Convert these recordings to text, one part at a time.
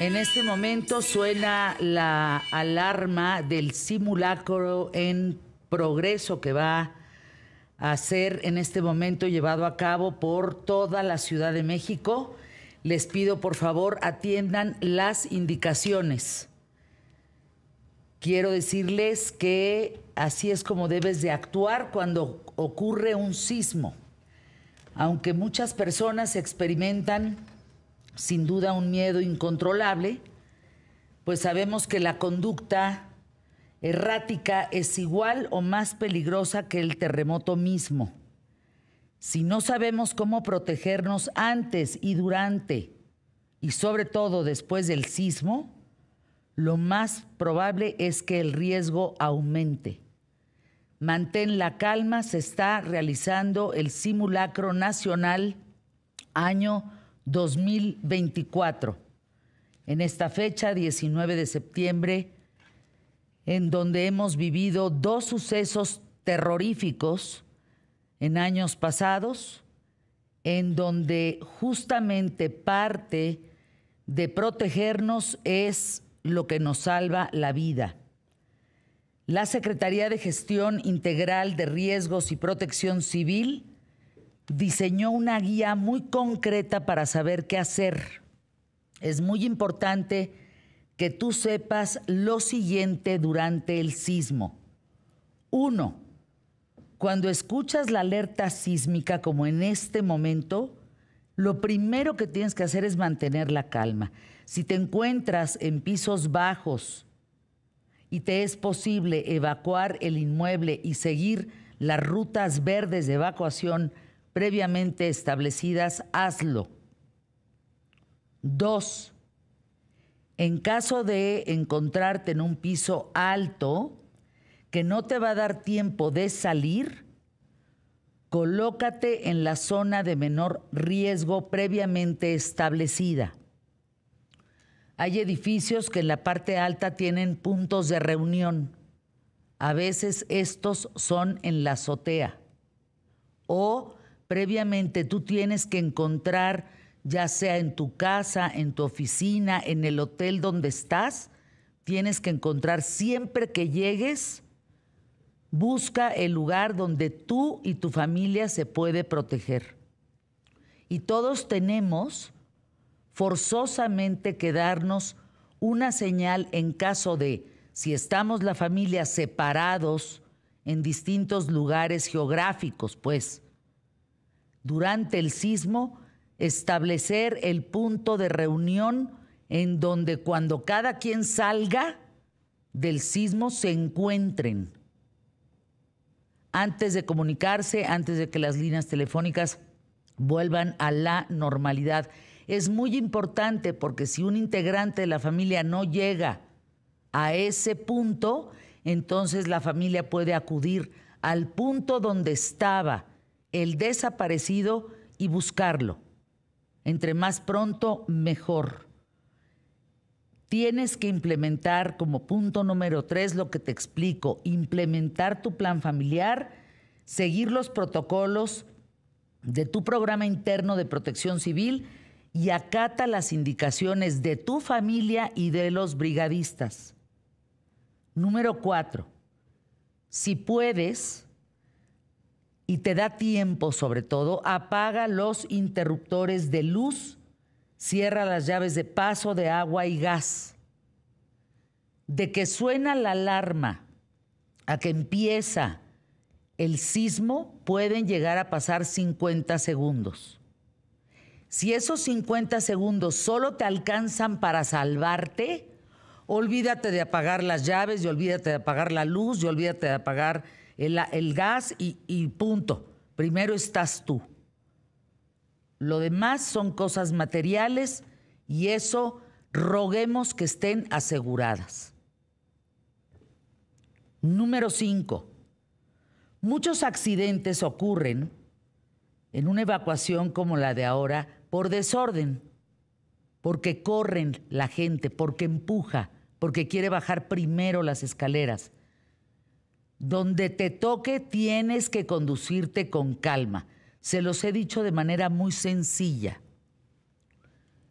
En este momento suena la alarma del simulacro en progreso que va a ser en este momento llevado a cabo por toda la Ciudad de México. Les pido por favor atiendan las indicaciones. Quiero decirles que así es como debes de actuar cuando ocurre un sismo. Aunque muchas personas experimentan sin duda un miedo incontrolable, pues sabemos que la conducta errática es igual o más peligrosa que el terremoto mismo. Si no sabemos cómo protegernos antes y durante, y sobre todo después del sismo, lo más probable es que el riesgo aumente. Mantén la calma, se está realizando el simulacro nacional año 2024, en esta fecha, 19 de septiembre, en donde hemos vivido dos sucesos terroríficos en años pasados, en donde justamente parte de protegernos es lo que nos salva la vida. La Secretaría de Gestión Integral de Riesgos y Protección Civil diseñó una guía muy concreta para saber qué hacer. Es muy importante que tú sepas lo siguiente durante el sismo. Uno, cuando escuchas la alerta sísmica como en este momento, lo primero que tienes que hacer es mantener la calma. Si te encuentras en pisos bajos y te es posible evacuar el inmueble y seguir las rutas verdes de evacuación, previamente establecidas, hazlo. Dos, en caso de encontrarte en un piso alto que no te va a dar tiempo de salir, colócate en la zona de menor riesgo previamente establecida. Hay edificios que en la parte alta tienen puntos de reunión. A veces estos son en la azotea o previamente tú tienes que encontrar, ya sea en tu casa, en tu oficina, en el hotel donde estás, tienes que encontrar siempre que llegues, busca el lugar donde tú y tu familia se puede proteger. Y todos tenemos forzosamente que darnos una señal en caso de, si estamos la familia separados en distintos lugares geográficos, pues, durante el sismo establecer el punto de reunión en donde cuando cada quien salga del sismo se encuentren antes de comunicarse, antes de que las líneas telefónicas vuelvan a la normalidad. Es muy importante porque si un integrante de la familia no llega a ese punto, entonces la familia puede acudir al punto donde estaba el desaparecido y buscarlo. Entre más pronto, mejor. Tienes que implementar como punto número tres lo que te explico, implementar tu plan familiar, seguir los protocolos de tu programa interno de protección civil y acata las indicaciones de tu familia y de los brigadistas. Número cuatro, si puedes, y te da tiempo sobre todo, apaga los interruptores de luz, cierra las llaves de paso de agua y gas. De que suena la alarma a que empieza el sismo pueden llegar a pasar 50 segundos. Si esos 50 segundos solo te alcanzan para salvarte, olvídate de apagar las llaves y olvídate de apagar la luz y olvídate de apagar el, gas y, punto. Primero estás tú. Lo demás son cosas materiales y eso roguemos que estén aseguradas. Número cinco. Muchos accidentes ocurren en una evacuación como la de ahora por desorden, porque corren la gente, porque empuja, porque quiere bajar primero las escaleras, donde te toque tienes que conducirte con calma. Se los he dicho de manera muy sencilla.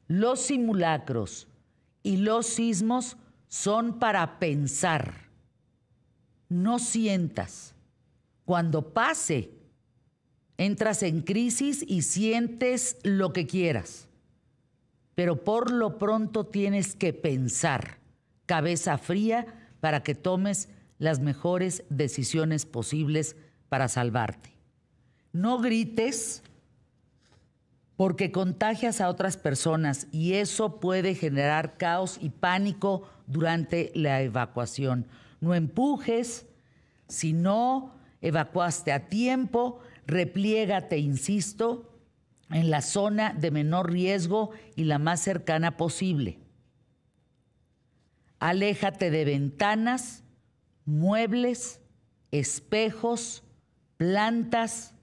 Los simulacros y los sismos son para pensar. No sientas. Cuando pase, entras en crisis y sientes lo que quieras. Pero por lo pronto tienes que pensar, cabeza fría, para que tomes las mejores decisiones posibles para salvarte. No grites porque contagias a otras personas y eso puede generar caos y pánico durante la evacuación. No empujes, si no evacuaste a tiempo, repliégate, insisto, en la zona de menor riesgo y la más cercana posible. Aléjate de ventanas, muebles, espejos, plantas,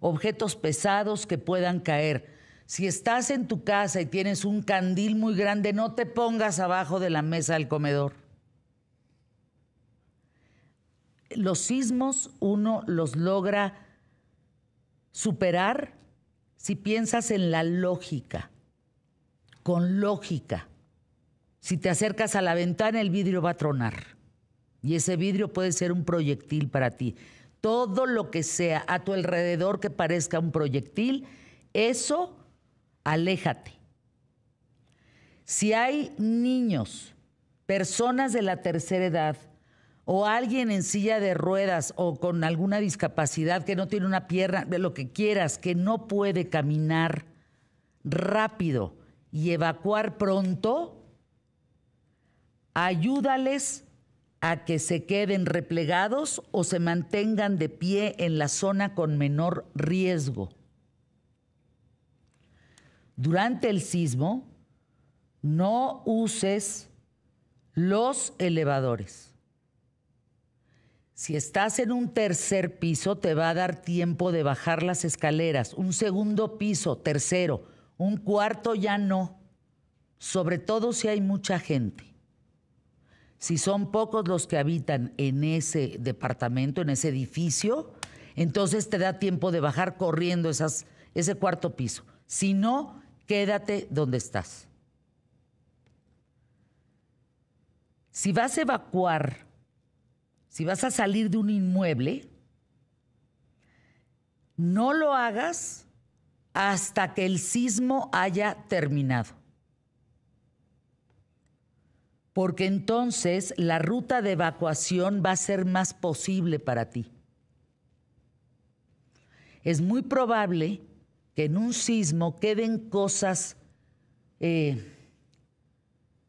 objetos pesados que puedan caer. Si estás en tu casa y tienes un candil muy grande, no te pongas abajo de la mesa del comedor. Los sismos uno los logra superar si piensas en la lógica, con lógica. Si te acercas a la ventana, el vidrio va a tronar. Y ese vidrio puede ser un proyectil para ti. Todo lo que sea a tu alrededor que parezca un proyectil, eso, aléjate. Si hay niños, personas de la tercera edad, o alguien en silla de ruedas o con alguna discapacidad que no tiene una pierna, de lo que quieras, que no puede caminar rápido y evacuar pronto, ayúdales a que se queden replegados o se mantengan de pie en la zona con menor riesgo. Durante el sismo, no uses los elevadores. Si estás en un tercer piso, te va a dar tiempo de bajar las escaleras. Un segundo piso, tercero, un cuarto ya no. Sobre todo si hay mucha gente. Si son pocos los que habitan en ese departamento, en ese edificio, entonces te da tiempo de bajar corriendo ese cuarto piso. Si no, quédate donde estás. Si vas a evacuar, si vas a salir de un inmueble, no lo hagas hasta que el sismo haya terminado porque entonces la ruta de evacuación va a ser más posible para ti. Es muy probable que en un sismo queden cosas eh,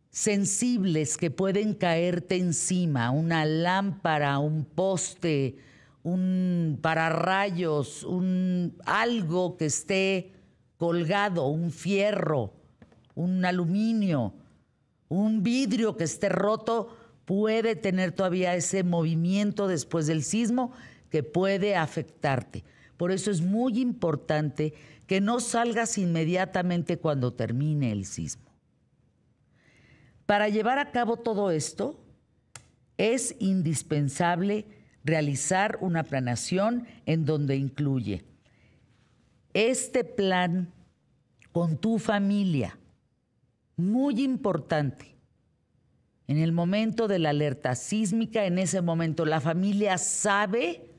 sensibles que pueden caerte encima, una lámpara, un poste, un pararrayos, un algo que esté colgado, un fierro, un aluminio un vidrio que esté roto puede tener todavía ese movimiento después del sismo que puede afectarte. Por eso es muy importante que no salgas inmediatamente cuando termine el sismo. Para llevar a cabo todo esto, es indispensable realizar una planación en donde incluye este plan con tu familia, muy importante. En el momento de la alerta sísmica, en ese momento la familia sabe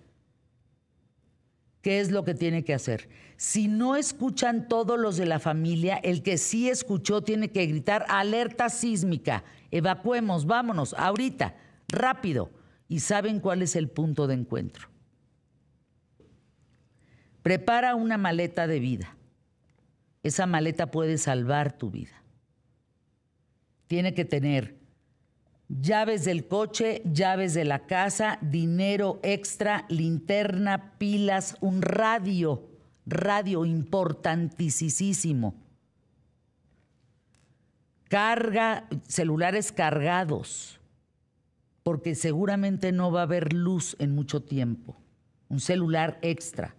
qué es lo que tiene que hacer. Si no escuchan todos los de la familia, el que sí escuchó tiene que gritar alerta sísmica, evacuemos, vámonos, ahorita, rápido. Y saben cuál es el punto de encuentro. Prepara una maleta de vida. Esa maleta puede salvar tu vida tiene que tener llaves del coche, llaves de la casa, dinero extra, linterna, pilas, un radio, radio importantísimo. Carga, celulares cargados, porque seguramente no va a haber luz en mucho tiempo. Un celular extra,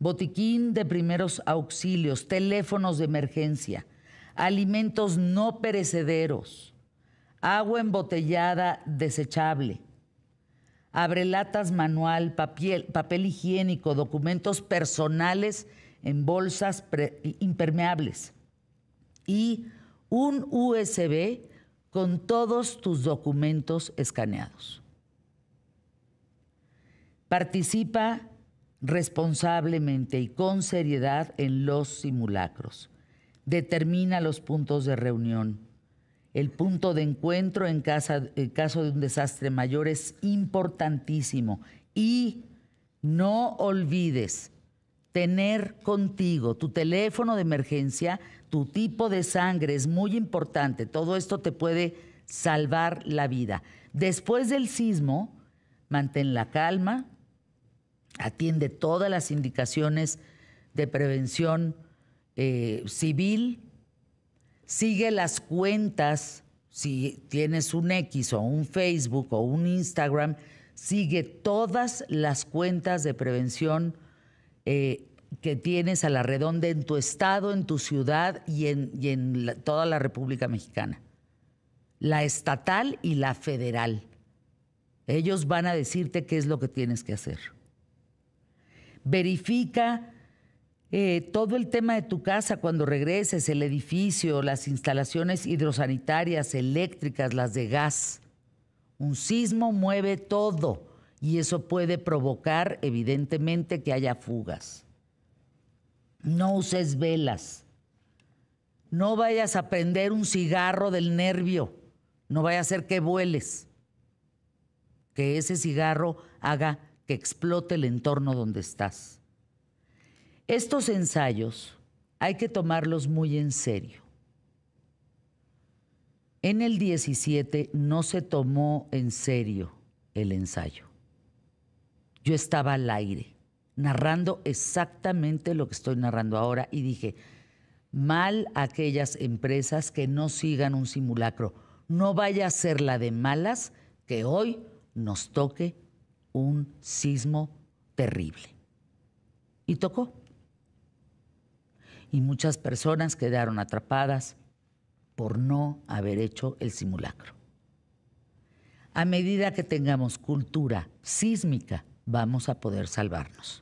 botiquín de primeros auxilios, teléfonos de emergencia, alimentos no perecederos, agua embotellada desechable, abrelatas manual, papel, papel higiénico, documentos personales en bolsas impermeables y un USB con todos tus documentos escaneados. Participa responsablemente y con seriedad en los simulacros determina los puntos de reunión. El punto de encuentro en, casa, caso de un desastre mayor es importantísimo. Y no olvides tener contigo tu teléfono de emergencia, tu tipo de sangre es muy importante. Todo esto te puede salvar la vida. Después del sismo, mantén la calma, atiende todas las indicaciones de prevención eh, civil, sigue las cuentas, si tienes un X o un Facebook o un Instagram, sigue todas las cuentas de prevención eh, que tienes a la redonda en tu estado, en tu ciudad y en, en toda la República Mexicana. La estatal y la federal. Ellos van a decirte qué es lo que tienes que hacer. Verifica eh, todo el tema de tu casa cuando regreses, el edificio, las instalaciones hidrosanitarias, eléctricas, las de gas. Un sismo mueve todo y eso puede provocar evidentemente que haya fugas. No uses velas. No vayas a prender un cigarro del nervio. No vaya a hacer que vueles. Que ese cigarro haga que explote el entorno donde estás. Estos ensayos hay que tomarlos muy en serio. En el 17 no se tomó en serio el ensayo. Yo estaba al aire, narrando exactamente lo que estoy narrando ahora y dije, mal aquellas empresas que no sigan un simulacro. No vaya a ser la de malas que hoy nos toque un sismo terrible. Y tocó y muchas personas quedaron atrapadas por no haber hecho el simulacro. A medida que tengamos cultura sísmica, vamos a poder salvarnos.